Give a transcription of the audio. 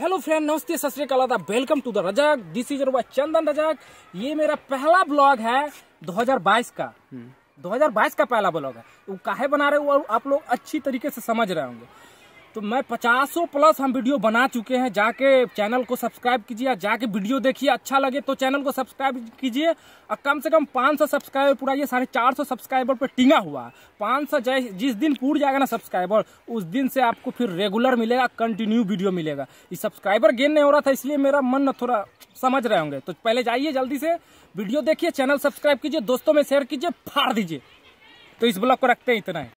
Hello friend नमस्ते सत श्रीकाल welcome to the Rajak this is Ruba Chandan Rajak ये मेरा पहला ब्लॉग है 2022 का 2022 हम्म। का पहला ब्लॉग है वो काहे बना रहे हो आप लोग अच्छी तरीके से समझ रहे होंगे तो मैं पचासों प्लस हम वीडियो बना चुके हैं जाके चैनल को सब्सक्राइब कीजिए जाके वीडियो देखिए अच्छा लगे तो चैनल को सब्सक्राइब कीजिए और कम से कम 500 सब्सक्राइबर पूरा ये साढ़े चार सौ सब्सक्राइबर पर टिंगा हुआ 500 जै जिस दिन पूर जाएगा ना सब्सक्राइबर उस दिन से आपको फिर रेगुलर मिलेगा कंटिन्यू वीडियो मिलेगा ये सब्सक्राइबर गेन नहीं हो रहा था इसलिए मेरा मन न थोड़ा समझ रहे होंगे तो पहले जाइए जल्दी से वीडियो देखिए चैनल सब्सक्राइब कीजिए दोस्तों में शेयर कीजिए फाड़ दीजिए तो इस ब्लॉग को रखते हैं इतना